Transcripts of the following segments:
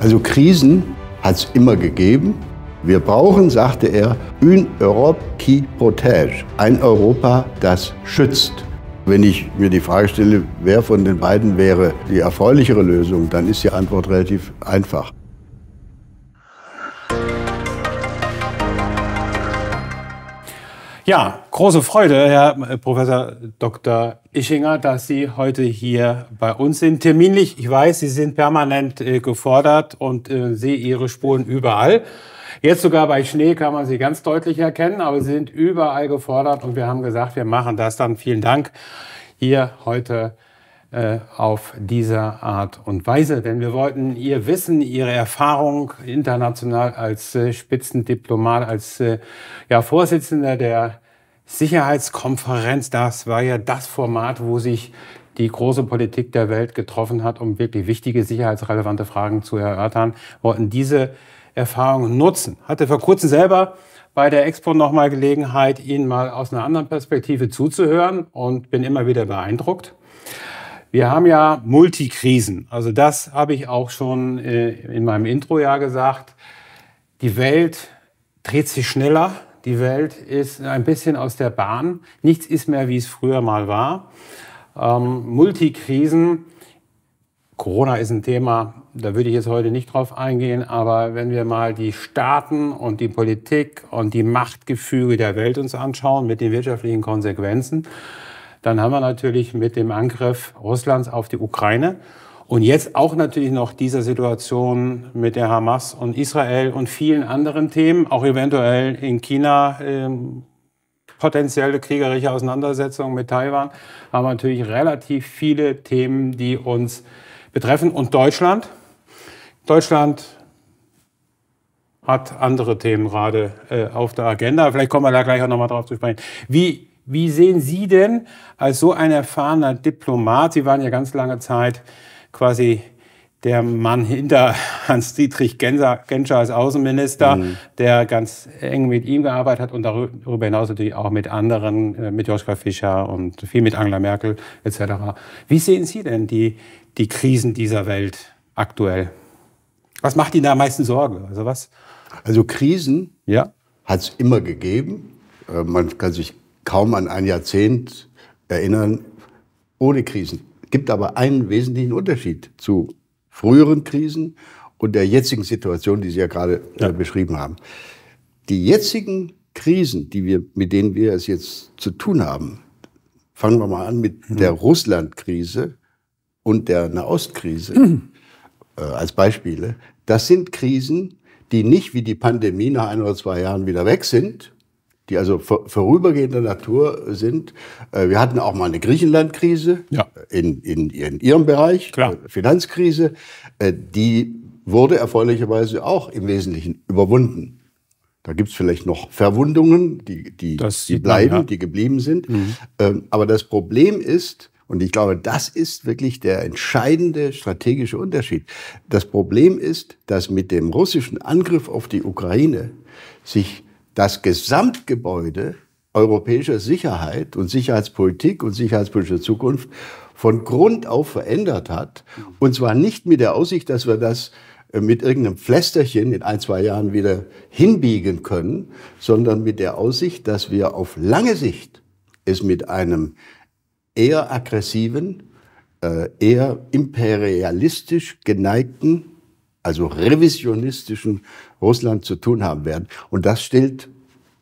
Also Krisen hat es immer gegeben. Wir brauchen, sagte er, une Europe qui protège, ein Europa, das schützt. Wenn ich mir die Frage stelle, wer von den beiden wäre die erfreulichere Lösung, dann ist die Antwort relativ einfach. Ja, große Freude, Herr äh, Professor Dr. Ischinger, dass Sie heute hier bei uns sind. Terminlich, ich weiß, Sie sind permanent äh, gefordert und äh, sehe Ihre Spuren überall. Jetzt sogar bei Schnee kann man sie ganz deutlich erkennen, aber sie sind überall gefordert und wir haben gesagt, wir machen das dann. Vielen Dank hier heute äh, auf dieser Art und Weise. Denn wir wollten Ihr Wissen, Ihre Erfahrung international als äh, Spitzendiplomat, als äh, ja, Vorsitzender der Sicherheitskonferenz, das war ja das Format, wo sich die große Politik der Welt getroffen hat, um wirklich wichtige sicherheitsrelevante Fragen zu erörtern, wollten diese Erfahrung nutzen. Hatte vor kurzem selber bei der Expo nochmal Gelegenheit, Ihnen mal aus einer anderen Perspektive zuzuhören und bin immer wieder beeindruckt. Wir haben ja Multikrisen. Also das habe ich auch schon äh, in meinem Intro ja gesagt. Die Welt dreht sich schneller. Die Welt ist ein bisschen aus der Bahn. Nichts ist mehr, wie es früher mal war. Ähm, Multikrisen. Corona ist ein Thema, da würde ich jetzt heute nicht drauf eingehen, aber wenn wir mal die Staaten und die Politik und die Machtgefüge der Welt uns anschauen mit den wirtschaftlichen Konsequenzen, dann haben wir natürlich mit dem Angriff Russlands auf die Ukraine und jetzt auch natürlich noch dieser Situation mit der Hamas und Israel und vielen anderen Themen, auch eventuell in China ähm, potenzielle kriegerische Auseinandersetzungen mit Taiwan, haben wir natürlich relativ viele Themen, die uns betreffen. Und Deutschland? Deutschland hat andere Themen gerade äh, auf der Agenda. Vielleicht kommen wir da gleich auch nochmal drauf zu sprechen. Wie wie sehen Sie denn als so ein erfahrener Diplomat, Sie waren ja ganz lange Zeit quasi der Mann hinter Hans-Dietrich Genscher als Außenminister, mhm. der ganz eng mit ihm gearbeitet hat und darüber hinaus natürlich auch mit anderen, äh, mit Joschka Fischer und viel mit Angela Merkel etc. Wie sehen Sie denn die, die Krisen dieser Welt aktuell? Was macht Ihnen da am meisten Sorge? Also, was? also Krisen ja. hat es immer gegeben. Äh, man kann sich kaum an ein Jahrzehnt erinnern ohne Krisen. Gibt aber einen wesentlichen Unterschied zu früheren Krisen und der jetzigen Situation, die Sie ja gerade äh, ja. beschrieben haben. Die jetzigen Krisen, die wir, mit denen wir es jetzt zu tun haben, fangen wir mal an mit mhm. der Russland-Krise und der Nahostkrise mhm. äh, als Beispiele. Das sind Krisen, die nicht wie die Pandemie nach ein oder zwei Jahren wieder weg sind, die also vorübergehender Natur sind. Äh, wir hatten auch mal eine Griechenland-Krise ja. in, in, in, ihrem Bereich, Klar. Äh, Finanzkrise. Äh, die wurde erfreulicherweise auch im Wesentlichen überwunden. Da gibt es vielleicht noch Verwundungen, die, die, die bleiben, man, ja. die geblieben sind. Mhm. Ähm, aber das Problem ist, und ich glaube, das ist wirklich der entscheidende strategische Unterschied. Das Problem ist, dass mit dem russischen Angriff auf die Ukraine sich das Gesamtgebäude europäischer Sicherheit und Sicherheitspolitik und sicherheitspolitischer Zukunft von Grund auf verändert hat. Und zwar nicht mit der Aussicht, dass wir das äh, mit irgendeinem Pflästerchen in ein, zwei Jahren wieder hinbiegen können, sondern mit der Aussicht, dass wir auf lange Sicht es mit einem eher aggressiven, äh, eher imperialistisch geneigten also revisionistischen Russland zu tun haben werden. Und das stellt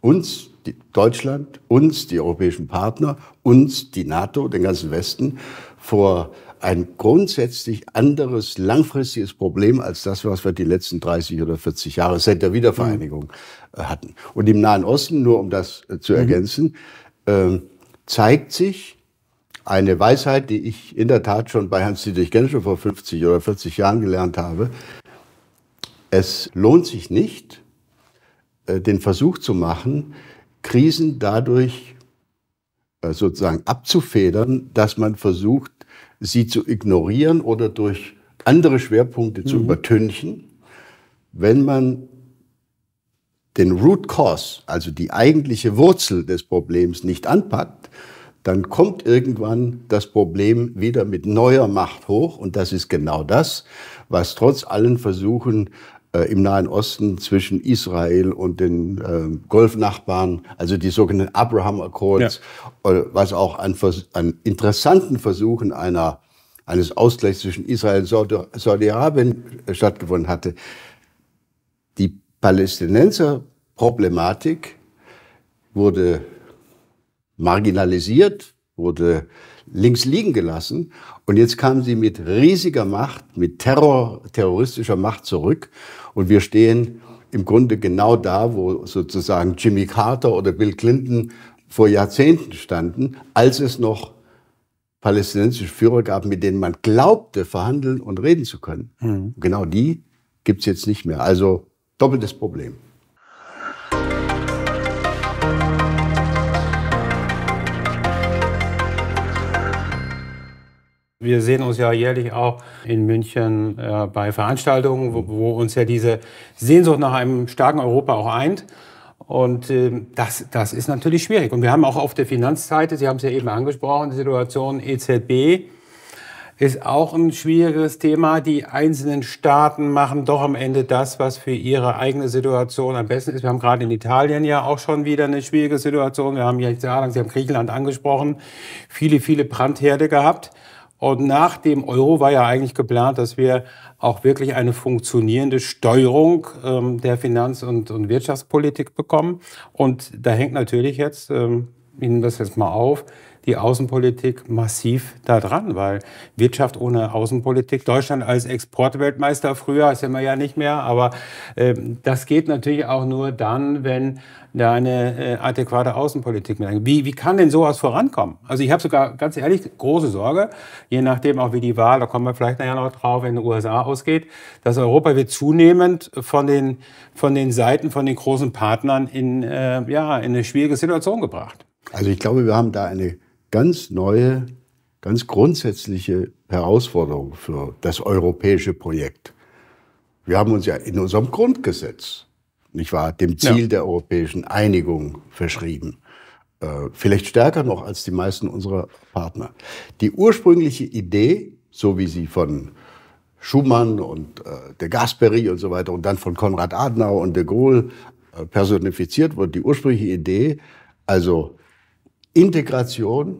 uns, Deutschland, uns, die europäischen Partner, uns, die NATO, den ganzen Westen, vor ein grundsätzlich anderes, langfristiges Problem als das, was wir die letzten 30 oder 40 Jahre seit der Wiedervereinigung äh, hatten. Und im Nahen Osten, nur um das äh, zu mhm. ergänzen, ähm, zeigt sich, eine Weisheit, die ich in der Tat schon bei Hans-Dietrich Genscher vor 50 oder 40 Jahren gelernt habe. Es lohnt sich nicht, äh, den Versuch zu machen, Krisen dadurch äh, sozusagen abzufedern, dass man versucht, sie zu ignorieren oder durch andere Schwerpunkte mhm. zu übertünchen, wenn man den Root Cause, also die eigentliche Wurzel des Problems nicht anpackt, dann kommt irgendwann das Problem wieder mit neuer Macht hoch. Und das ist genau das, was trotz allen Versuchen äh, im Nahen Osten zwischen Israel und den äh, Golfnachbarn, also die sogenannten Abraham Accords, ja. Äh, was auch an, an, interessanten Versuchen einer, eines Ausgleichs zwischen Israel und Saudi-Arabien äh, stattgefunden hatte. Die Palästinenser Problematik wurde marginalisiert, wurde links liegen gelassen. Und jetzt kamen sie mit riesiger Macht, mit Terror, terroristischer Macht zurück und wir stehen im Grunde genau da, wo sozusagen Jimmy Carter oder Bill Clinton vor Jahrzehnten standen, als es noch palästinensische Führer gab, mit denen man glaubte, verhandeln und reden zu können. Mhm. Genau die gibt es jetzt nicht mehr. Also doppeltes Problem. Wir sehen uns ja jährlich auch in München äh, bei Veranstaltungen, wo, wo, uns ja diese Sehnsucht nach einem starken Europa auch eint. Und äh, das, das ist natürlich schwierig. Und wir haben auch auf der Finanzseite, Sie haben es ja eben angesprochen, die Situation EZB ist auch ein schwieriges Thema. Die einzelnen Staaten machen doch am Ende das, was für ihre eigene Situation am besten ist. Wir haben gerade in Italien ja auch schon wieder eine schwierige Situation. Wir haben ja, Sie haben Griechenland angesprochen, viele, viele Brandherde gehabt. Und nach dem Euro war ja eigentlich geplant, dass wir auch wirklich eine funktionierende Steuerung ähm, der Finanz- und, und, Wirtschaftspolitik bekommen. Und da hängt natürlich jetzt, ähm, Ihnen das jetzt mal auf, die Außenpolitik massiv da dran, weil Wirtschaft ohne Außenpolitik, Deutschland als Exportweltmeister früher, sind immer ja nicht mehr, aber äh, das geht natürlich auch nur dann, wenn da eine äh, adäquate Außenpolitik mit Wie, wie kann denn sowas vorankommen? Also ich habe sogar ganz ehrlich große Sorge, je nachdem auch wie die Wahl, da kommen wir vielleicht nachher noch drauf, in den USA ausgeht, dass Europa wird zunehmend von den, von den Seiten, von den großen Partnern in, äh, ja, in eine schwierige Situation gebracht. Also ich glaube, wir haben da eine ganz neue, ganz grundsätzliche Herausforderung für das europäische Projekt. Wir haben uns ja in unserem Grundgesetz nicht wahr, dem Ziel ja. der europäischen Einigung verschrieben. Äh, vielleicht stärker noch als die meisten unserer Partner. Die ursprüngliche Idee, so wie sie von Schumann und äh, de Gasperi und so weiter und dann von Konrad Adenauer und de Gaulle äh, personifiziert wurde, die ursprüngliche Idee, also Integration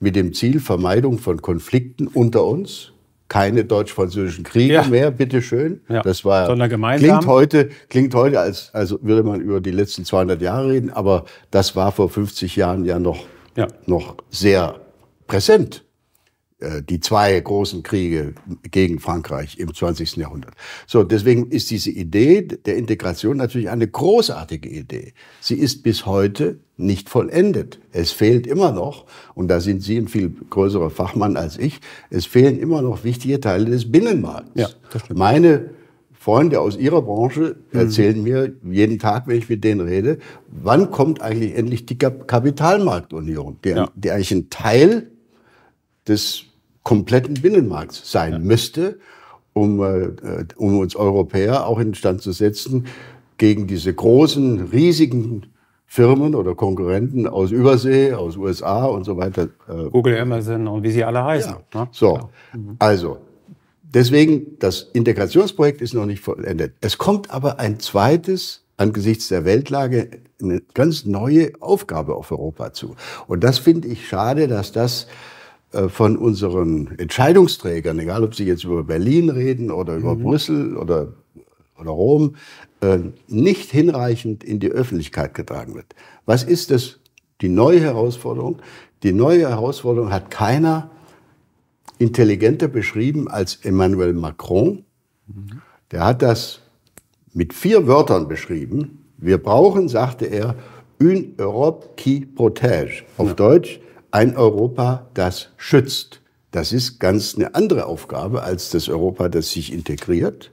mit dem Ziel Vermeidung von Konflikten unter uns, keine deutsch-französischen Kriege ja. mehr, bitteschön. Ja. Das war Sondern gemeinsam. klingt heute klingt heute als also würde man über die letzten 200 Jahre reden, aber das war vor 50 Jahren ja noch ja. noch sehr präsent. Äh, die zwei großen Kriege gegen Frankreich im 20. Jahrhundert. So, deswegen ist diese Idee der Integration natürlich eine großartige Idee. Sie ist bis heute nicht vollendet. Es fehlt immer noch, und da sind Sie ein viel größerer Fachmann als ich, es fehlen immer noch wichtige Teile des Binnenmarkts. Ja, Meine Freunde aus Ihrer Branche mhm. erzählen mhm. mir jeden Tag, wenn ich mit denen rede, wann kommt eigentlich endlich die Kapitalmarktunion, die, ja. die eigentlich ein Teil des kompletten Binnenmarkts sein ja. müsste, um, äh, äh um uns Europäer auch in Stand zu setzen, gegen diese großen, riesigen Firmen oder Konkurrenten aus Übersee, aus USA und so weiter. Äh, Google, Amazon und wie sie alle heißen. Ja. Ne? So, ja. Mhm. also deswegen, das Integrationsprojekt ist noch nicht vollendet. Es kommt aber ein zweites angesichts der Weltlage eine ganz neue Aufgabe auf Europa zu. Und das finde ich schade, dass das äh, von unseren Entscheidungsträgern, egal ob sie jetzt über Berlin reden oder über mhm. Brüssel oder, oder Rom, äh, nicht hinreichend in die Öffentlichkeit getragen wird. Was ist das, die neue Herausforderung? Die neue Herausforderung hat keiner intelligenter beschrieben als Emmanuel Macron. Mhm. Der hat das mit vier Wörtern beschrieben. Wir brauchen, sagte er, une Europe qui protège. Auf ja. Deutsch, ein Europa, das schützt. Das ist ganz eine andere Aufgabe als das Europa, das sich integriert.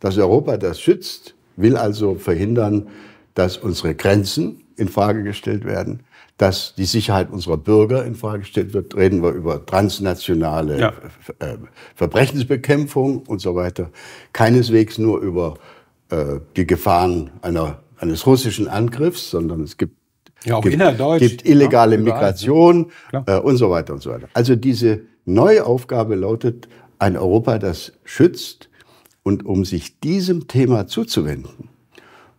Das Europa, das schützt, will also verhindern, dass unsere Grenzen in Frage gestellt werden, dass die Sicherheit unserer Bürger in Frage gestellt wird. Reden wir über transnationale ja. Äh, Verbrechensbekämpfung und so weiter. Keineswegs nur über äh, die Gefahren einer, eines russischen Angriffs, sondern es gibt ja, auch gibt, innerdeutsch. gibt illegale ja, Migration äh, und so weiter und so weiter. Also diese neue Aufgabe lautet ein Europa, das schützt. Und um sich diesem Thema zuzuwenden,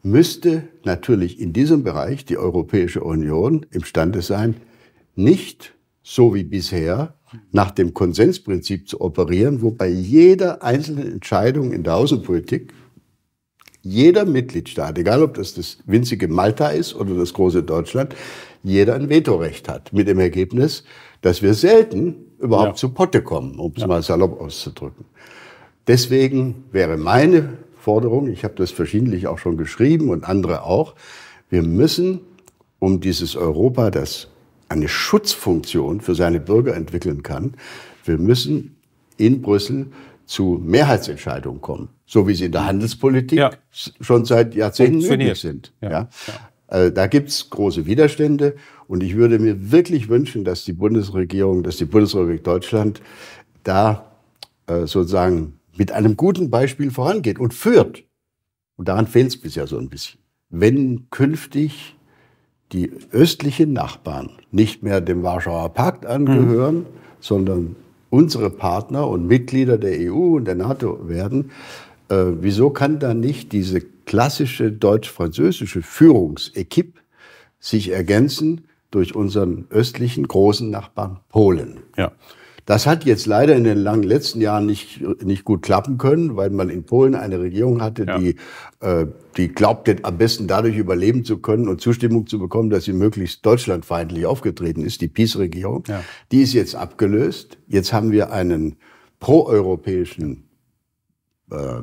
müsste natürlich in diesem Bereich die Europäische Union imstande sein, nicht so wie bisher nach dem Konsensprinzip zu operieren, wobei jeder einzelne Entscheidung in der Außenpolitik jeder Mitgliedstaat, egal ob das das winzige Malta ist oder das große Deutschland, jeder ein Vetorecht hat. Mit dem Ergebnis, dass wir selten überhaupt ja. zu Potte kommen, um es ja. mal salopp auszudrücken. Deswegen wäre meine Forderung, ich habe das verschiedentlich auch schon geschrieben und andere auch, wir müssen um dieses Europa, das eine Schutzfunktion für seine Bürger entwickeln kann, wir müssen in Brüssel zu Mehrheitsentscheidungen kommen, so wie sie in der mhm. Handelspolitik ja. schon seit Jahrzehnten üblich sind. Ja. ja. Also da gibt's große Widerstände und ich würde mir wirklich wünschen, dass die Bundesregierung, dass die Bundesrepublik Deutschland da äh, sozusagen mit einem guten Beispiel vorangeht und führt. Und daran fehlt es bisher so ein bisschen. Wenn künftig die östlichen Nachbarn nicht mehr dem Warschauer Pakt angehören, mhm. sondern unsere Partner und Mitglieder der EU und der NATO werden, äh, wieso kann dann nicht diese klassische deutsch-französische Führungsekip sich ergänzen durch unseren östlichen großen Nachbarn Polen? Ja. Das hat jetzt leider in den langen letzten Jahren nicht, nicht gut klappen können, weil man in Polen eine Regierung hatte, ja. die, äh, die glaubte, am besten dadurch überleben zu können und Zustimmung zu bekommen, dass sie möglichst deutschlandfeindlich aufgetreten ist, die PiS-Regierung. Ja. Die ist jetzt abgelöst. Jetzt haben wir einen proeuropäischen äh, äh,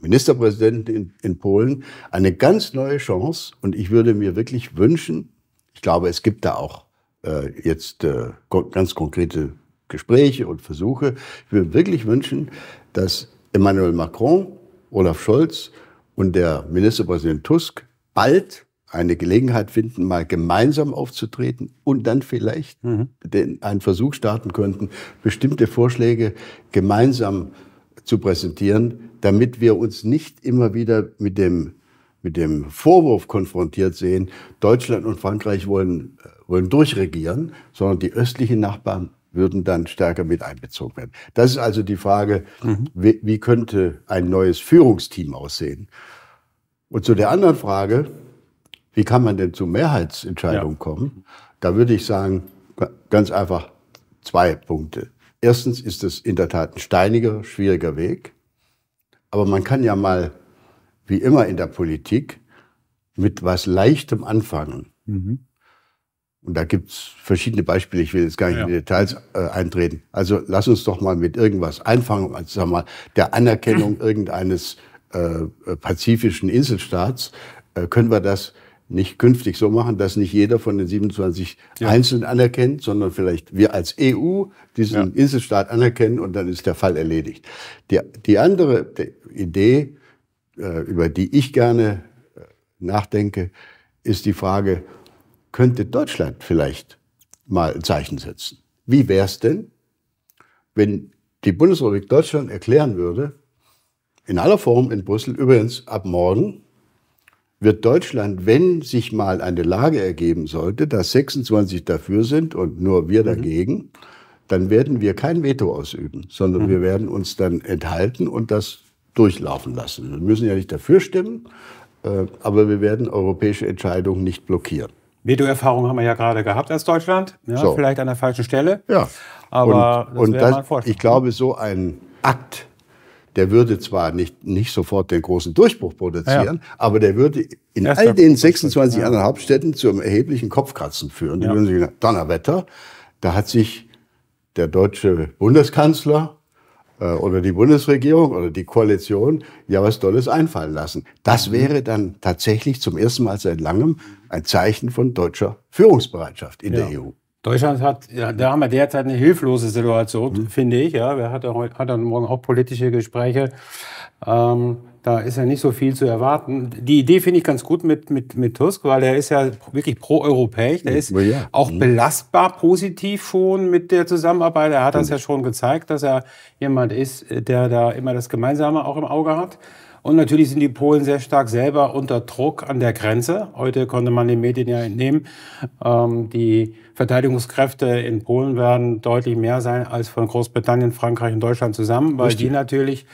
Ministerpräsidenten in, in, Polen eine ganz neue Chance. Und ich würde mir wirklich wünschen, ich glaube, es gibt da auch äh, jetzt äh, ganz konkrete Gespräche und Versuche. Ich würde wirklich wünschen, dass Emmanuel Macron, Olaf Scholz und der Ministerpräsident Tusk bald eine Gelegenheit finden, mal gemeinsam aufzutreten und dann vielleicht mhm. einen Versuch starten könnten, bestimmte Vorschläge gemeinsam zu präsentieren, damit wir uns nicht immer wieder mit dem, mit dem Vorwurf konfrontiert sehen, Deutschland und Frankreich wollen, äh, wollen durchregieren, sondern die östlichen Nachbarn würden dann stärker mit einbezogen werden. Das ist also die Frage, mhm. wie, wie könnte ein neues Führungsteam aussehen? Und zu der anderen Frage, wie kann man denn zu Mehrheitsentscheidungen ja. kommen? Da würde ich sagen, ganz einfach zwei Punkte. Erstens ist es in der Tat ein steiniger, schwieriger Weg. Aber man kann ja mal, wie immer in der Politik, mit was Leichtem anfangen. Mhm. Und da gibt es verschiedene Beispiele, ich will jetzt gar nicht ja. in die Details äh, eintreten. Also lass uns doch mal mit irgendwas anfangen, also sag mal, der Anerkennung irgendeines äh, pazifischen Inselstaats, äh, können wir das nicht künftig so machen, dass nicht jeder von den 27 ja. einzeln anerkennt, sondern vielleicht wir als EU diesen ja. Inselstaat anerkennen und dann ist der Fall erledigt. Die, die andere Idee, äh, über die ich gerne äh, nachdenke, ist die Frage, könnte Deutschland vielleicht mal ein Zeichen setzen. Wie wäre es denn, wenn die Bundesrepublik Deutschland erklären würde, in aller Form in Brüssel, übrigens ab morgen, wird Deutschland, wenn sich mal eine Lage ergeben sollte, dass 26 dafür sind und nur wir mhm. dagegen, dann werden wir kein Veto ausüben, sondern wir mhm. werden uns dann enthalten und das durchlaufen lassen. Wir müssen ja nicht dafür stimmen, äh, aber wir werden europäische Entscheidungen nicht blockieren. Veto-Erfahrung haben wir ja gerade gehabt als Deutschland. Ja, so. Vielleicht an der falschen Stelle. Ja. Aber und, das und das, ich glaube, so ein Akt, der würde zwar nicht, nicht sofort den großen Durchbruch produzieren, ja. aber der würde in Erster all den 26 anderen Hauptstädten zu einem erheblichen Kopfkratzen führen. Die ja. würden sich sagen, Donnerwetter, da hat sich der deutsche Bundeskanzler äh, oder die Bundesregierung oder die Koalition ja was Tolles einfallen lassen. Das mhm. wäre dann tatsächlich zum ersten Mal seit langem ein Zeichen von deutscher Führungsbereitschaft in ja. der EU. Deutschland hat, ja, da haben wir derzeit eine hilflose Situation, mhm. finde ich. Ja, wir hatten heute hat Morgen auch politische Gespräche. Ähm, da ist ja nicht so viel zu erwarten. Die Idee finde ich ganz gut mit, mit, mit Tusk, weil er ist ja wirklich pro-europäisch. Er ist ja. auch mhm. belastbar positiv schon mit der Zusammenarbeit. Er hat das ja schon gezeigt, dass er jemand ist, der da immer das Gemeinsame auch im Auge hat. Und natürlich sind die Polen sehr stark selber unter Druck an der Grenze. Heute konnte man den Medien ja entnehmen. Ähm, die Verteidigungskräfte in Polen werden deutlich mehr sein als von Großbritannien, Frankreich und Deutschland zusammen, weil Richtig. die natürlich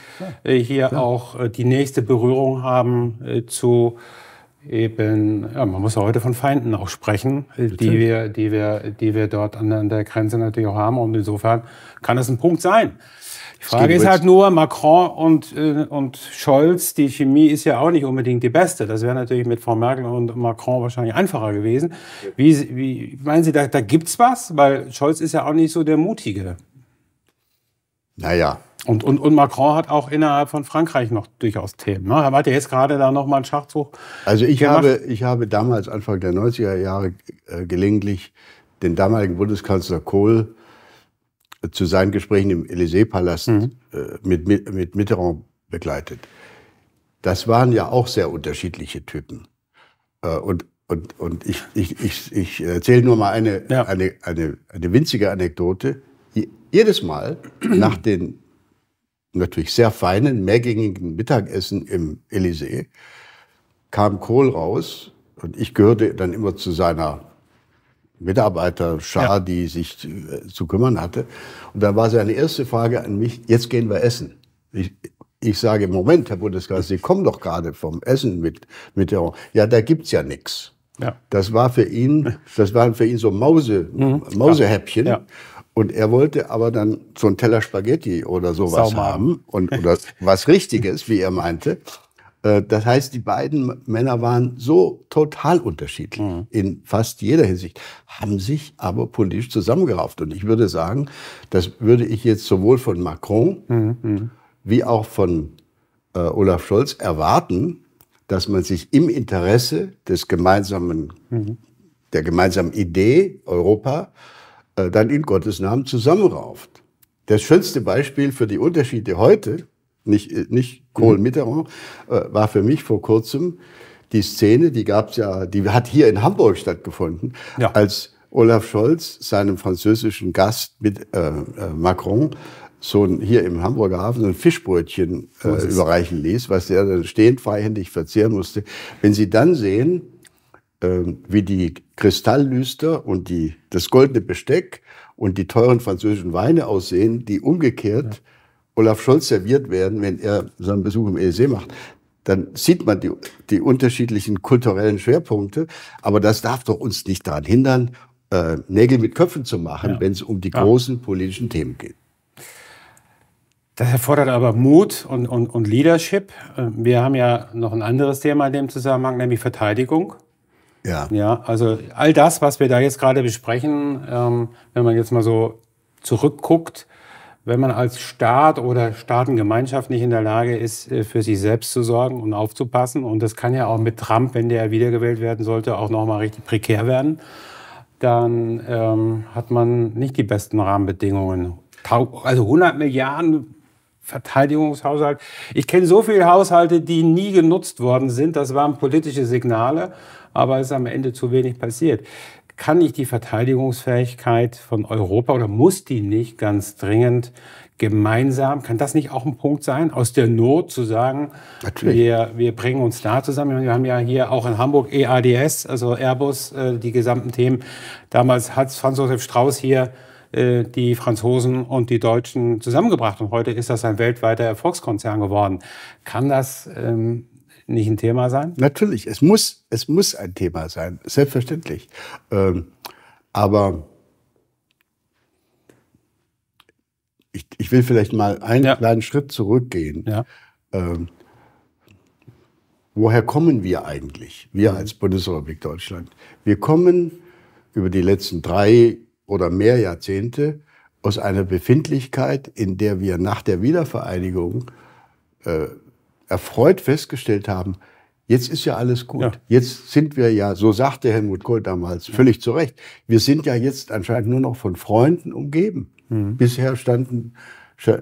ja. Äh, hier ja. auch äh, die nächste Berührung haben äh, zu eben, ja, man muss ja heute von Feinden auch sprechen, Bitte. die wir, die, wir, die wir dort an der Grenze natürlich auch haben. Und insofern kann das ein Punkt sein. Die Frage ist halt nur, Macron und, äh, und Scholz, die Chemie ist ja auch nicht unbedingt die beste. Das wäre natürlich mit Frau Merkel und Macron wahrscheinlich einfacher gewesen. Wie, wie meinen Sie, da, da es was? Weil Scholz ist ja auch nicht so der Mutige. Naja. Und, und, und Macron hat auch innerhalb von Frankreich noch durchaus Themen. Ne? Er hat ja jetzt gerade da nochmal einen Schachzug. Also ich habe, ich habe damals, Anfang der 90er Jahre, äh, gelegentlich den damaligen Bundeskanzler Kohl zu seinen Gesprächen im Élysée-Palast mhm. Äh, mit, mit Mitterrand begleitet. Das waren ja auch sehr unterschiedliche Typen. Äh, und und, und ich, ich, ich, ich erzähle nur mal eine, ja. eine, eine, eine winzige Anekdote. Jedes Mal nach den natürlich sehr feinen, mehrgängigen Mittagessen im Elysée kam Kohl raus und ich gehörte dann immer zu seiner Mitarbeiter Schar, ja. die sich zu, äh, zu kümmern hatte. Und dann war seine erste Frage an mich, jetzt gehen wir essen. Ich, ich sage, Moment, Herr Bundeskanzler, Sie kommen doch gerade vom Essen mit, mit der, ja, da gibt's ja nichts. Ja. Das war für ihn, das waren für ihn so Mause, mhm, Mausehäppchen. Ja. Und er wollte aber dann so einen Teller Spaghetti oder sowas Saumagen. haben und oder was Richtiges, wie er meinte. Äh, das heißt, die beiden Männer waren so total unterschiedlich mhm. in fast jeder Hinsicht, haben sich aber politisch zusammengerauft. Und ich würde sagen, das würde ich jetzt sowohl von Macron mhm, mhm. wie auch von äh, Olaf Scholz erwarten, dass man sich im Interesse des gemeinsamen, mhm. der gemeinsamen Idee Europa äh, dann in Gottes Namen zusammenrauft. Das schönste Beispiel für die Unterschiede heute nicht, äh, nicht Kohl mhm. Mitterrand, äh, war für mich vor kurzem die Szene, die gab's ja, die hat hier in Hamburg stattgefunden, ja. als Olaf Scholz seinem französischen Gast mit äh, äh Macron so ein, hier im Hamburger Hafen so ein Fischbrötchen äh, überreichen ließ, was er dann stehend freihändig verzehren musste. Wenn Sie dann sehen, äh, wie die Kristalllüster und die, das goldene Besteck und die teuren französischen Weine aussehen, die umgekehrt ja Olaf Scholz serviert werden, wenn er seinen Besuch im ESE e macht, dann sieht man die, die unterschiedlichen kulturellen Schwerpunkte. Aber das darf doch uns nicht daran hindern, äh, Nägel mit Köpfen zu machen, ja. wenn es um die ja. großen politischen Themen geht. Das erfordert aber Mut und, und, und Leadership. Ähm, wir haben ja noch ein anderes Thema in dem Zusammenhang, nämlich Verteidigung. Ja. ja also all das, was wir da jetzt gerade besprechen, ähm, wenn man jetzt mal so zurückguckt, wenn man als Staat oder Staatengemeinschaft nicht in der Lage ist, äh, für sich selbst zu sorgen und aufzupassen. Und das kann ja auch mit Trump, wenn der wiedergewählt werden sollte, auch nochmal richtig prekär werden. Dann ähm, hat man nicht die besten Rahmenbedingungen. Also 100 Milliarden Verteidigungshaushalt. Ich kenne so viele Haushalte, die nie genutzt worden sind. Das waren politische Signale, aber es ist am Ende zu wenig passiert kann ich die Verteidigungsfähigkeit von Europa oder muss die nicht ganz dringend gemeinsam, kann das nicht auch ein Punkt sein, aus der Not zu sagen, wir, wir bringen uns da zusammen. Wir haben ja hier auch in Hamburg EADS, also Airbus, äh, die gesamten Themen. Damals hat Franz Josef Strauß hier äh, die Franzosen und die Deutschen zusammengebracht. Und heute ist das ein weltweiter Erfolgskonzern geworden. Kann das ähm, nicht ein Thema sein? Natürlich, es muss, es muss ein Thema sein, selbstverständlich. Ähm, aber ich, ich, will vielleicht mal einen ja. kleinen Schritt zurückgehen. Ja. Ähm, woher kommen wir eigentlich, wir mhm. als Bundesrepublik Deutschland? Wir kommen über die letzten drei oder mehr Jahrzehnte aus einer Befindlichkeit, in der wir nach der Wiedervereinigung äh, erfreut festgestellt haben, Jetzt ist ja alles gut. Ja. Jetzt sind wir ja, so sagte Helmut Kohl damals, ja. völlig zu Recht, wir sind ja jetzt anscheinend nur noch von Freunden umgeben. Mhm. Bisher standen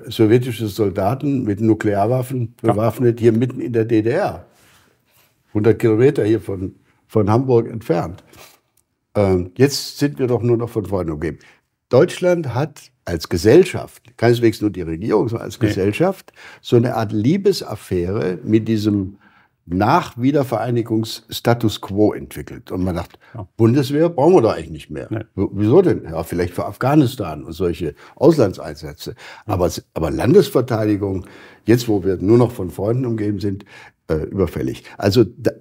sowjetische Soldaten mit Nuklearwaffen bewaffnet ja. hier mitten in der DDR. 100 Kilometer hier von, von Hamburg entfernt. Ähm, jetzt sind wir doch nur noch von Freunden umgeben. Deutschland hat als Gesellschaft, keineswegs nur die Regierung, sondern als nee. Gesellschaft, so eine Art Liebesaffäre mit diesem Nachwiedervereinigungsstatus quo entwickelt. Und man dachte, ja. Bundeswehr brauchen wir doch eigentlich nicht mehr. Nee. Wieso denn? Ja, vielleicht für Afghanistan und solche Auslandseinsätze. Ja. Hm. Aber, aber Landesverteidigung, jetzt wo wir nur noch von Freunden umgeben sind, äh, überfällig. Also da,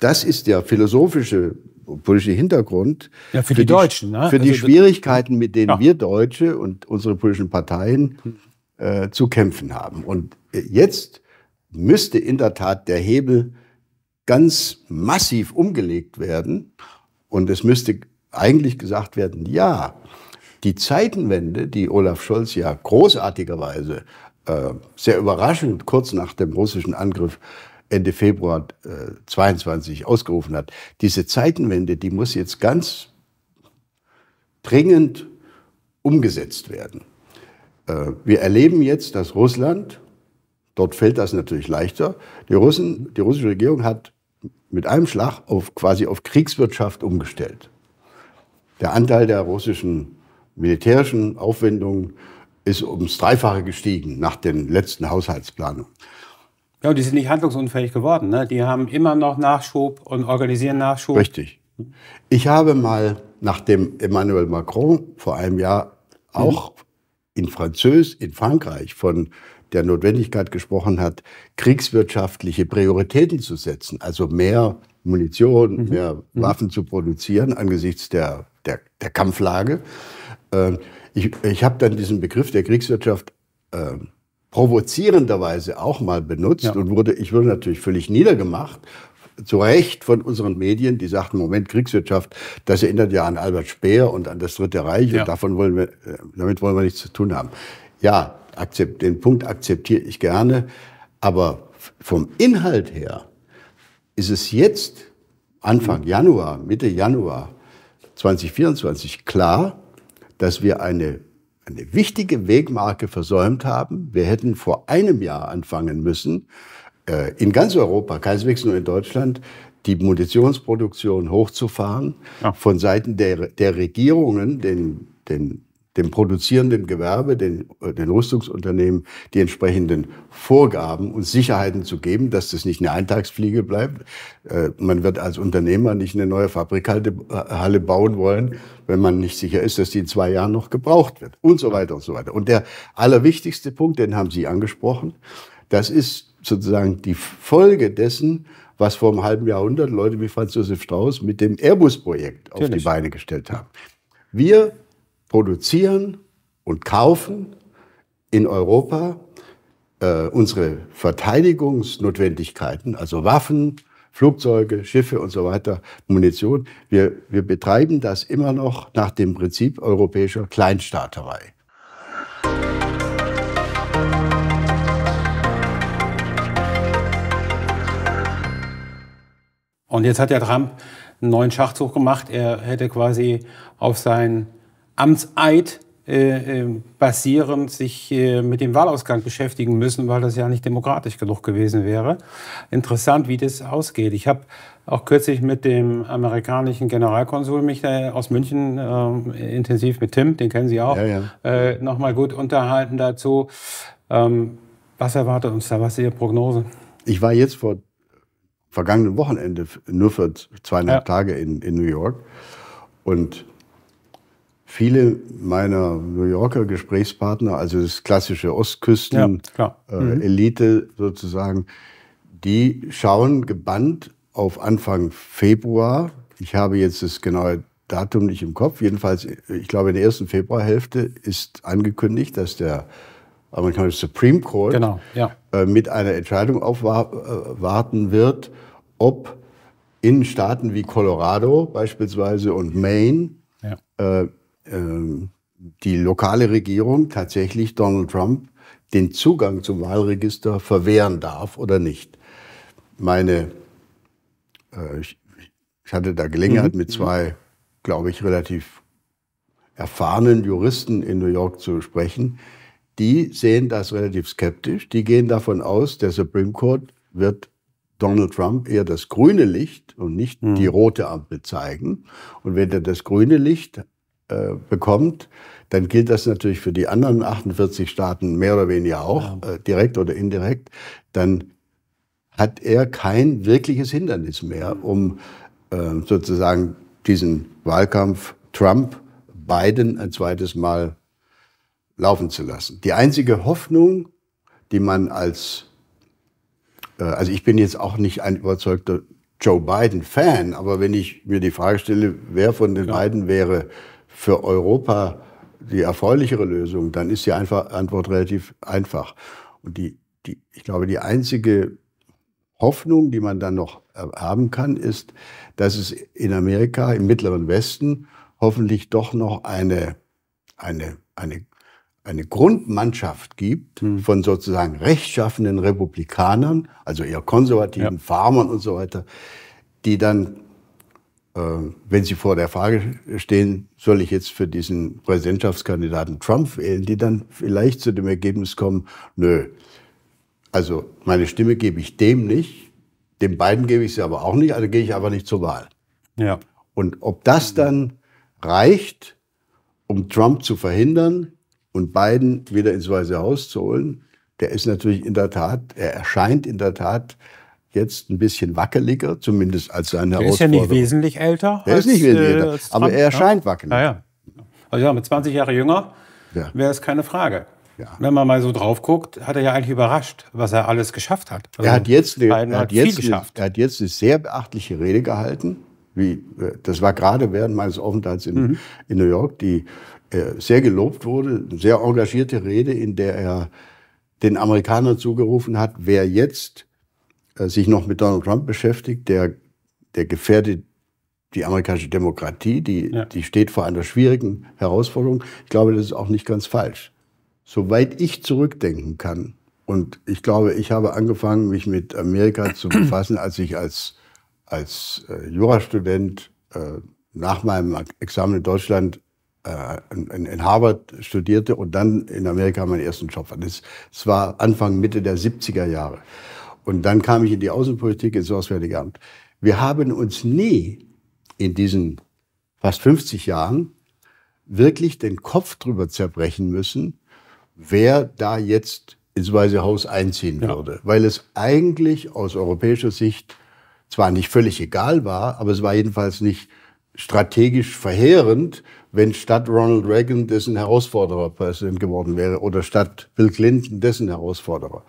das ist der philosophische politische Hintergrund. Ja, für, für die, die, Deutschen. Ne? Für also die Schwierigkeiten, mit denen ja. wir Deutsche und unsere politischen Parteien äh, zu kämpfen haben. Und jetzt müsste in der Tat der Hebel ganz massiv umgelegt werden. Und es müsste eigentlich gesagt werden, ja, die Zeitenwende, die Olaf Scholz ja großartigerweise äh, sehr überraschend kurz nach dem russischen Angriff Ende Februar äh, 22 ausgerufen hat. Diese Zeitenwende, die muss jetzt ganz dringend umgesetzt werden. Äh, wir erleben jetzt, dass Russland, dort fällt das natürlich leichter, die, Russen, die russische Regierung hat mit einem Schlag auf, quasi auf Kriegswirtschaft umgestellt. Der Anteil der russischen militärischen Aufwendungen ist ums Dreifache gestiegen nach den letzten Haushaltsplanungen. Ja, und die sind nicht handlungsunfähig geworden. Ne? Die haben immer noch Nachschub und organisieren Nachschub. Richtig. Ich habe mal, nachdem Emmanuel Macron vor einem Jahr auch mhm. in Französ, in Frankreich von der Notwendigkeit gesprochen hat, kriegswirtschaftliche Prioritäten zu setzen, also mehr Munition, mhm. mehr mhm. Waffen mhm. zu produzieren angesichts der, der, der Kampflage. Ähm, ich ich habe dann diesen Begriff der Kriegswirtschaft äh, provozierenderweise auch mal benutzt ja. und wurde, ich wurde natürlich völlig niedergemacht. Zu Recht von unseren Medien, die sagten, Moment, Kriegswirtschaft, das erinnert ja an Albert Speer und an das Dritte Reich ja. und davon wollen wir, äh, damit wollen wir nichts zu tun haben. Ja, akzept, den Punkt akzeptiere ich gerne, aber vom Inhalt her ist es jetzt Anfang mhm. Januar, Mitte Januar 2024 klar, dass wir eine eine wichtige Wegmarke versäumt haben. Wir hätten vor einem Jahr anfangen müssen, äh, in ganz Europa, keineswegs nur in Deutschland, die Munitionsproduktion hochzufahren, ja. von Seiten der, der Regierungen, den, den dem produzierenden Gewerbe, den, äh, den Rüstungsunternehmen, die entsprechenden Vorgaben und Sicherheiten zu geben, dass das nicht eine Eintagsfliege bleibt. Äh, man wird als Unternehmer nicht eine neue Fabrikhalle äh, bauen wollen, wenn man nicht sicher ist, dass die in zwei Jahren noch gebraucht wird und so weiter und so weiter. Und der allerwichtigste Punkt, den haben Sie angesprochen, das ist sozusagen die Folge dessen, was vor einem halben Jahrhundert Leute wie Franz Josef Strauß mit dem Airbus-Projekt auf die Beine gestellt haben. Wir produzieren und kaufen in Europa äh, unsere Verteidigungsnotwendigkeiten, also Waffen, Flugzeuge, Schiffe und so weiter, Munition. Wir, wir betreiben das immer noch nach dem Prinzip europäischer Kleinstaaterei. Und jetzt hat der Trump einen neuen Schachzug gemacht. Er hätte quasi auf sein Amtseid äh, ähm, basierend sich äh, mit dem Wahlausgang beschäftigen müssen, weil das ja nicht demokratisch genug gewesen wäre. Interessant, wie das ausgeht. Ich habe auch kürzlich mit dem amerikanischen Generalkonsul mich äh, aus München äh, intensiv mit Tim, den kennen Sie auch, ja, ja. äh, nochmal gut unterhalten dazu. Ähm, was erwartet uns da? Was ist Ihre Prognose? Ich war jetzt vor vergangenen Wochenende nur für zweieinhalb ja. Tage in, in New York und viele meiner New Yorker Gesprächspartner, also das klassische Ostküsten-Elite ja, äh, mhm. sozusagen, die schauen gebannt auf Anfang Februar. Ich habe jetzt das genaue Datum nicht im Kopf. Jedenfalls, ich glaube, in der ersten Februarhälfte ist angekündigt, dass der amerikanische Supreme Court genau, ja. Äh, mit einer Entscheidung aufwarten äh, wird, ob in Staaten wie Colorado beispielsweise und Maine ja. Ähm, die lokale Regierung tatsächlich Donald Trump den Zugang zum Wahlregister verwehren darf oder nicht. Meine, äh, ich, ich, hatte da Gelegenheit, mhm. mit zwei, glaube ich, relativ erfahrenen Juristen in New York zu sprechen. Die sehen das relativ skeptisch. Die gehen davon aus, der Supreme Court wird Donald Trump eher das grüne Licht und nicht mhm. die rote Ampel zeigen. Und wenn er das grüne Licht äh, bekommt, dann gilt das natürlich für die anderen 48 Staaten mehr oder weniger auch, ja. äh, direkt oder indirekt, dann hat er kein wirkliches Hindernis mehr, um äh, sozusagen diesen Wahlkampf Trump, Biden ein zweites Mal laufen zu lassen. Die einzige Hoffnung, die man als, äh, also ich bin jetzt auch nicht ein überzeugter Joe Biden-Fan, aber wenn ich mir die Frage stelle, wer von den ja. beiden wäre für Europa die erfreulichere Lösung, dann ist die Antwort relativ einfach. Und die, die, ich glaube, die einzige Hoffnung, die man dann noch haben kann, ist, dass es in Amerika, im Mittleren Westen, hoffentlich doch noch eine, eine, eine, eine Grundmannschaft gibt hm. von sozusagen rechtschaffenden Republikanern, also eher konservativen ja. Farmern und so weiter, die dann ähm, wenn sie vor der Frage stehen, soll ich jetzt für diesen Präsidentschaftskandidaten Trump wählen, die dann vielleicht zu dem Ergebnis kommen, nö, also meine Stimme gebe ich dem nicht, dem beiden gebe ich sie aber auch nicht, also gehe ich aber nicht zur Wahl. Ja. Und ob das dann reicht, um Trump zu verhindern und Biden wieder ins Weiße Haus zu holen, der ist natürlich in der Tat, er erscheint in der Tat jetzt ein bisschen wackeliger, zumindest als seine Der ist ja nicht wesentlich älter. Er ist nicht wesentlich älter, äh, aber Trump, er erscheint ne? ja? wackeliger. Ja, ja. Also ja, mit 20 Jahre jünger wäre es keine Frage. Wenn man mal so drauf guckt, hat er ja eigentlich überrascht, was er alles geschafft hat. Also er hat also jetzt, eine, er hat jetzt eine, er hat jetzt eine sehr beachtliche Rede gehalten. Wie, äh, das war gerade während meines Aufenthalts in, mhm. in New York, die äh, sehr gelobt wurde, eine sehr engagierte Rede, in der er den Amerikanern zugerufen hat, wer jetzt äh, sich noch mit Donald Trump beschäftigt, der, der gefährdet die amerikanische Demokratie, die, ja. die steht vor einer schwierigen Herausforderung. Ich glaube, das ist auch nicht ganz falsch. Soweit ich zurückdenken kann, und ich glaube, ich habe angefangen, mich mit Amerika zu befassen, als ich als, als äh, Jurastudent äh, nach meinem Examen in Deutschland äh, in, in, Harvard studierte und dann in Amerika meinen ersten Job hatte. Das, das war Anfang, Mitte der 70er Jahre. Und dann kam ich in die Außenpolitik, ins Auswärtige Amt. Wir haben uns nie in diesen fast 50 Jahren wirklich den Kopf drüber zerbrechen müssen, wer da jetzt ins Weiße Haus einziehen ja. würde. Weil es eigentlich aus europäischer Sicht zwar nicht völlig egal war, aber es war jedenfalls nicht strategisch verheerend, wenn statt Ronald Reagan dessen Herausforderer Präsident geworden wäre oder statt Bill Clinton dessen Herausforderer.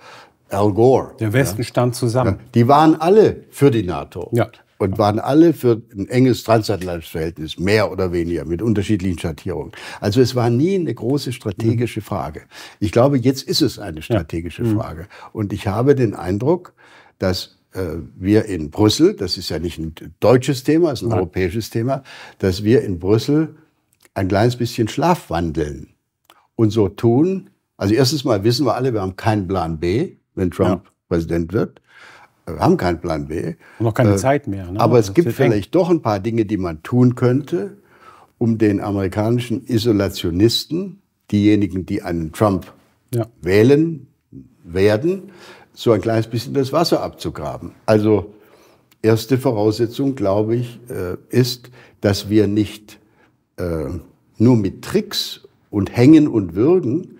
Al Gore. Der Westen ja. stand zusammen. Ja. Die waren alle für die NATO. Ja. Und waren alle für ein enges transatlantisches Verhältnis, mehr oder weniger, mit unterschiedlichen Schattierungen. Also es war nie eine große strategische mhm. Frage. Ich glaube, jetzt ist es eine strategische ja. Mhm. Frage. Und ich habe den Eindruck, dass äh, wir in Brüssel, das ist ja nicht ein deutsches Thema, es ist ein Nein. europäisches Thema, dass wir in Brüssel ein kleines bisschen schlafwandeln und so tun. Also erstens mal wissen wir alle, wir haben keinen Plan B wenn Trump ja. Präsident wird. Wir haben keinen Plan B. Und noch keine äh, Zeit mehr. Ne? Aber das es gibt vielleicht doch ein paar Dinge, die man tun könnte, um den amerikanischen Isolationisten, diejenigen, die einen Trump ja. wählen werden, so ein kleines bisschen das Wasser abzugraben. Also erste Voraussetzung, glaube ich, äh, ist, dass wir nicht äh, nur mit Tricks und Hängen und Würgen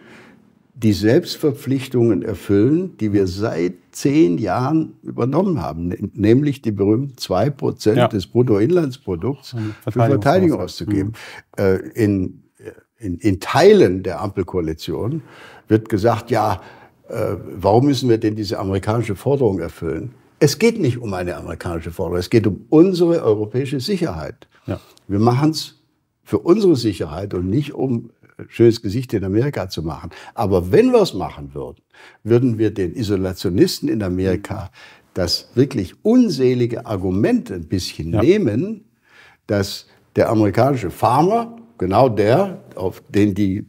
die Selbstverpflichtungen erfüllen, die wir seit zehn Jahren übernommen haben, nämlich die berühmten zwei Prozent ja. des Bruttoinlandsprodukts für Verteidigung mhm. auszugeben. Mhm. In, äh, in, in, Teilen der Ampelkoalition wird gesagt, ja, äh, warum müssen wir denn diese amerikanische Forderung erfüllen? Es geht nicht um eine amerikanische Forderung, es geht um unsere europäische Sicherheit. Ja. Wir machen es für unsere Sicherheit und nicht um schönes Gesicht in Amerika zu machen. Aber wenn wir es machen würden, würden wir den Isolationisten in Amerika das wirklich unselige Argument ein bisschen ja. nehmen, dass der amerikanische Farmer, genau der, auf den die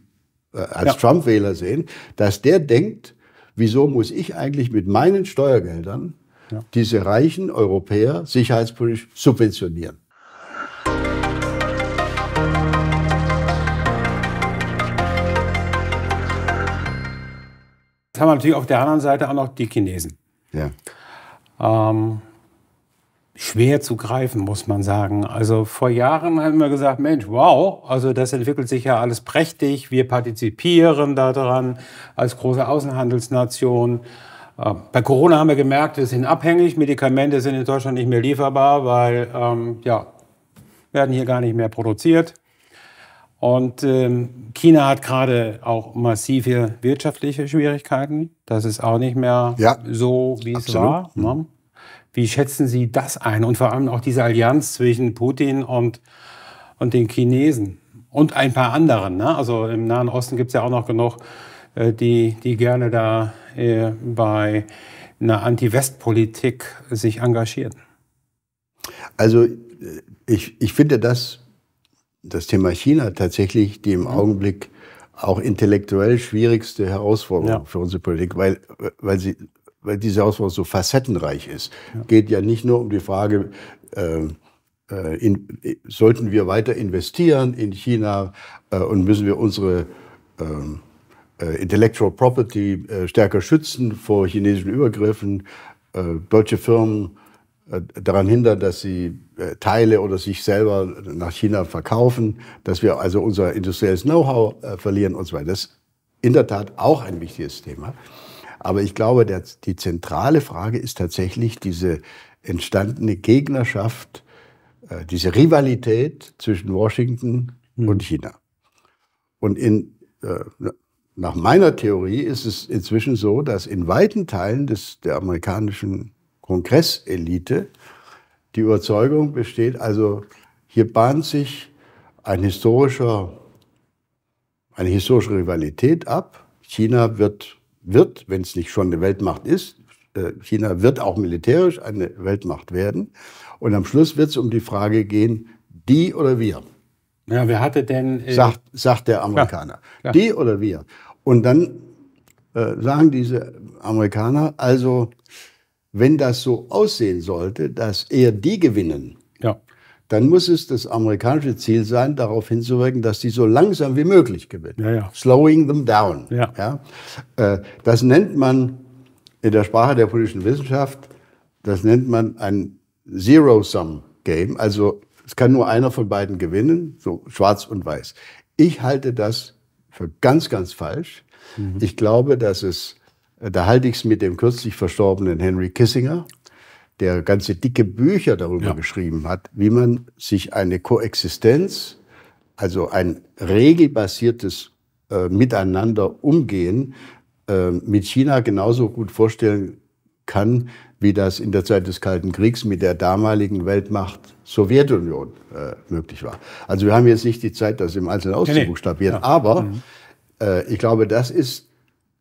äh, als ja. Trump-Wähler sehen, dass der denkt, wieso muss ich eigentlich mit meinen Steuergeldern ja. diese reichen Europäer sicherheitspolitisch subventionieren? Jetzt haben wir natürlich auf der anderen Seite auch noch die Chinesen. Ja. Ähm, schwer zu greifen, muss man sagen. Also vor Jahren haben wir gesagt, Mensch, wow, also das entwickelt sich ja alles prächtig, wir partizipieren daran als große Außenhandelsnation. Ähm, bei Corona haben wir gemerkt, wir sind abhängig, Medikamente sind in Deutschland nicht mehr lieferbar, weil ähm, ja, werden hier gar nicht mehr produziert. Und ähm, China hat gerade auch massive wirtschaftliche Schwierigkeiten. Das ist auch nicht mehr ja, so, wie absolut. es war. Ne? Mhm. Wie schätzen Sie das ein? Und vor allem auch diese Allianz zwischen Putin und, und den Chinesen und ein paar anderen. Ne? Also im Nahen Osten gibt es ja auch noch genug, äh, die, die gerne da äh, bei einer Anti-West-Politik sich engagieren. Also äh, ich, ich finde das das Thema China tatsächlich die im Augenblick auch intellektuell schwierigste Herausforderung ja. für unsere Politik, weil, weil, sie, weil diese Herausforderung so facettenreich ist. Ja. Geht ja nicht nur um die Frage, äh, äh in, sollten wir weiter investieren in China äh, und müssen wir unsere ähm, äh, Intellectual Property äh, stärker schützen vor chinesischen Übergriffen, äh, deutsche Firmen äh, daran hindern, dass sie äh, Teile oder sich selber nach China verkaufen, dass wir also unser industrielles Know-how äh, verlieren und so weiter. Das ist in der Tat auch ein wichtiges Thema. Aber ich glaube, der, die zentrale Frage ist tatsächlich diese entstandene Gegnerschaft, diese Rivalität zwischen Washington hm. und China. Und in, nach meiner Theorie ist es inzwischen so, dass in weiten Teilen des, der amerikanischen Kongresselite. Die Überzeugung besteht also, hier bahnt sich ein historischer, eine historische Rivalität ab. China wird, wird wenn es nicht schon eine Weltmacht ist, äh, China wird auch militärisch eine Weltmacht werden. Und am Schluss wird es um die Frage gehen, die oder wir. Ja, wer hatte denn. Äh sagt, sagt, der Amerikaner. Ja, ja. Die oder wir. Und dann äh, sagen diese Amerikaner, also wenn das so aussehen sollte, dass eher die gewinnen, ja. dann muss es das amerikanische Ziel sein, darauf hinzuwirken, dass die so langsam wie möglich gewinnen. Ja, ja. Slowing them down. Ja. Äh, das nennt man in der Sprache der politischen Wissenschaft, das nennt man ein Zero-Sum-Game. Also es kann nur einer von beiden gewinnen, so schwarz und weiß. Ich halte das für ganz, ganz falsch. Mhm. Ich glaube, dass es äh, da halte ich es mit dem kürzlich verstorbenen Henry Kissinger, der ganze dicke Bücher darüber ja. geschrieben hat, wie man sich eine Koexistenz, also ein regelbasiertes äh, Miteinander umgehen, äh, mit China genauso gut vorstellen kann, wie das in der Zeit des Kalten Kriegs mit der damaligen Weltmacht Sowjetunion äh, möglich war. Also wir haben jetzt nicht die Zeit, das im Einzelnen auszubuchstabieren, nee, nee. ja. aber mhm. äh, ich glaube, das ist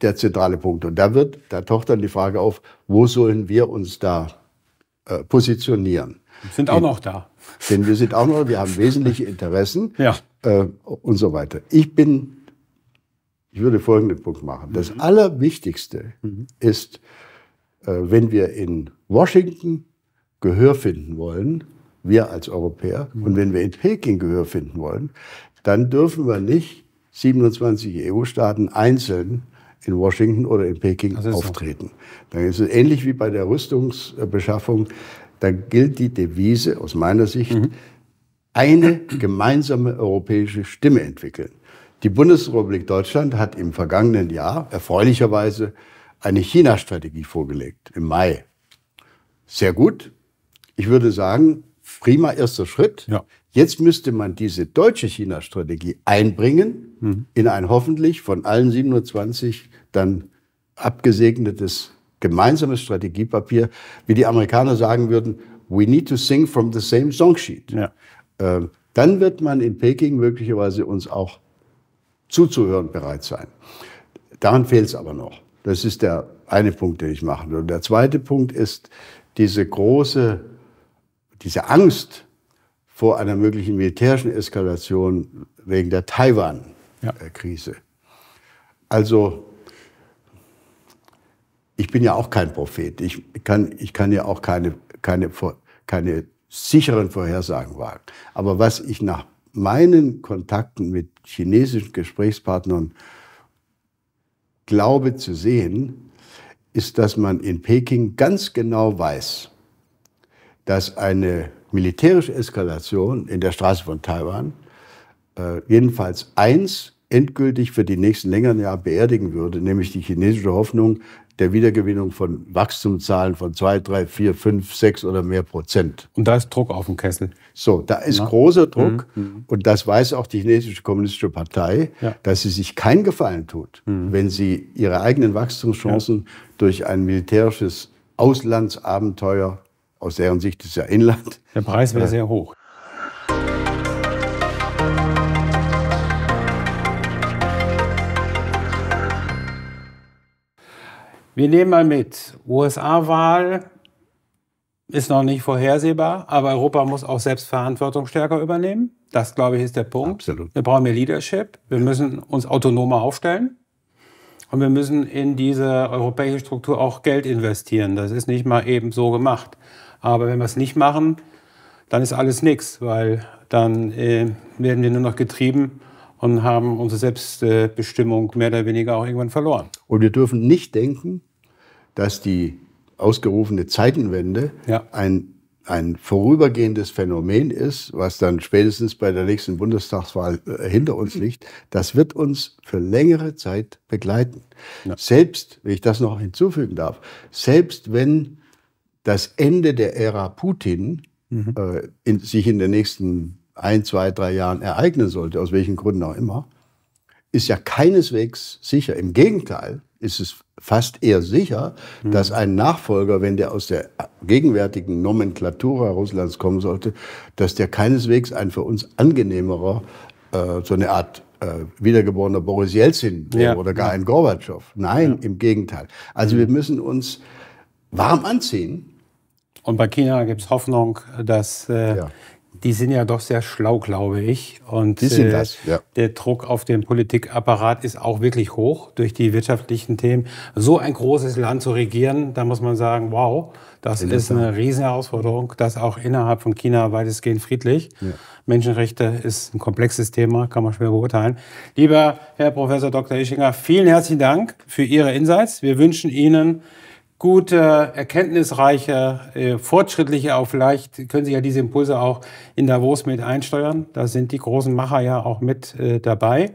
der zentrale Punkt. Und da wird, da taucht dann die Frage auf, wo sollen wir uns da äh, positionieren? Sind auch noch da. Denn wir sind auch noch, wir haben wesentliche Interessen ja. äh, und so weiter. Ich bin, ich würde folgenden Punkt machen. Das mhm. Allerwichtigste mhm. ist, äh, wenn wir in Washington Gehör finden wollen, wir als Europäer, mhm. und wenn wir in Peking Gehör finden wollen, dann dürfen wir nicht 27 EU-Staaten einzeln in Washington oder in Peking auftreten. So. Dann ist es ähnlich wie bei der Rüstungsbeschaffung. Da gilt die Devise aus meiner Sicht, mhm. eine gemeinsame europäische Stimme entwickeln. Die Bundesrepublik Deutschland hat im vergangenen Jahr erfreulicherweise eine China-Strategie vorgelegt, im Mai. Sehr gut. Ich würde sagen, prima erster Schritt. Ja. Jetzt müsste man diese deutsche China-Strategie einbringen mhm. in ein hoffentlich von allen 27 dann abgesegnetes gemeinsames Strategiepapier, wie die Amerikaner sagen würden, we need to sing from the same song sheet. Ja. Ähm, dann wird man in Peking möglicherweise uns auch zuzuhören bereit sein. Daran fehlt es aber noch. Das ist der eine Punkt, den ich machen will. Und der zweite Punkt ist diese große, diese Angst, vor einer möglichen militärischen Eskalation wegen der Taiwan-Krise. Also, ich bin ja auch kein Prophet. Ich kann, ich kann ja auch keine, keine, keine sicheren Vorhersagen wagen. Aber was ich nach meinen Kontakten mit chinesischen Gesprächspartnern glaube zu sehen, ist, dass man in Peking ganz genau weiß, dass eine militärische Eskalation in der Straße von Taiwan äh, jedenfalls eins endgültig für die nächsten längeren Jahre beerdigen würde, nämlich die chinesische Hoffnung der Wiedergewinnung von Wachstumszahlen von 2, 3, 4, 5, 6 oder mehr Prozent. Und da ist Druck auf dem Kessel. So, da ist ja. großer mhm, Druck. Mhm. Und das weiß auch die chinesische kommunistische Partei, ja. dass sie sich keinen Gefallen tut, mhm. wenn sie ihre eigenen Wachstumschancen ja. durch ein militärisches Auslandsabenteuer aus deren Sicht ist ja Inland. Der Preis wäre ja. sehr hoch. Wir nehmen mal mit, USA-Wahl ist noch nicht vorhersehbar, aber Europa muss auch selbst Verantwortung stärker übernehmen. Das, glaube ich, ist der Punkt. Absolut. Wir brauchen mehr Leadership. Wir müssen uns autonomer aufstellen. Und wir müssen in diese europäische Struktur auch Geld investieren. Das ist nicht mal eben so gemacht. Aber wenn wir es nicht machen, dann ist alles nichts, weil dann äh, werden wir nur noch getrieben und haben unsere Selbstbestimmung mehr oder weniger auch irgendwann verloren. Und wir dürfen nicht denken, dass die ausgerufene Zeitenwende ja. ein, ein vorübergehendes Phänomen ist, was dann spätestens bei der nächsten Bundestagswahl äh, hinter uns liegt. Das wird uns für längere Zeit begleiten. Ja. Selbst, wenn ich das noch hinzufügen darf, selbst wenn das Ende der Ära Putin mhm. äh, in, sich in den nächsten ein, zwei, drei Jahren ereignen sollte, aus welchen Gründen auch immer, ist ja keineswegs sicher. Im Gegenteil ist es fast eher sicher, mhm. dass ein Nachfolger, wenn der aus der gegenwärtigen Nomenklatura Russlands kommen sollte, dass der keineswegs ein für uns angenehmerer, äh, so eine Art äh, wiedergeborener Boris Jelzin ja. oder gar ein Gorbatschow. Nein, ja. im Gegenteil. Also mhm. wir müssen uns warm anziehen und bei China gibt es Hoffnung, dass äh, ja. die sind ja doch sehr schlau, glaube ich. Und die sind äh, das, ja. der Druck auf den Politikapparat ist auch wirklich hoch durch die wirtschaftlichen Themen. So ein großes Land zu regieren, da muss man sagen, wow, das In ist eine riesen Herausforderung. dass auch innerhalb von China weitestgehend friedlich. Ja. Menschenrechte ist ein komplexes Thema, kann man schwer beurteilen. Lieber Herr Professor Dr. Ischinger, vielen herzlichen Dank für Ihre Insights. Wir wünschen Ihnen gute, erkenntnisreiche, äh, fortschrittliche, auch vielleicht können Sie ja diese Impulse auch in Davos mit einsteuern. Da sind die großen Macher ja auch mit äh, dabei.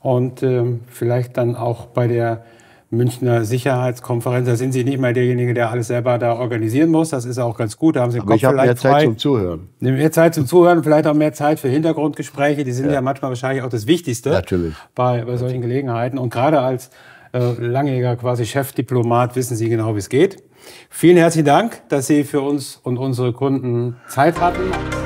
Und ähm, vielleicht dann auch bei der Münchner Sicherheitskonferenz, da sind Sie nicht mal derjenige, der alles selber da organisieren muss. Das ist auch ganz gut. Da haben Sie Aber ich habe mehr Zeit zum Zuhören. Ne, mehr Zeit zum Zuhören, vielleicht auch mehr Zeit für Hintergrundgespräche. Die sind ja, ja manchmal wahrscheinlich auch das Wichtigste Natürlich. Bei, bei solchen Gelegenheiten. Und gerade als äh, langjähriger quasi Chefdiplomat, wissen Sie genau, wie es geht. Vielen herzlichen Dank, dass Sie für uns und unsere Kunden Zeit hatten.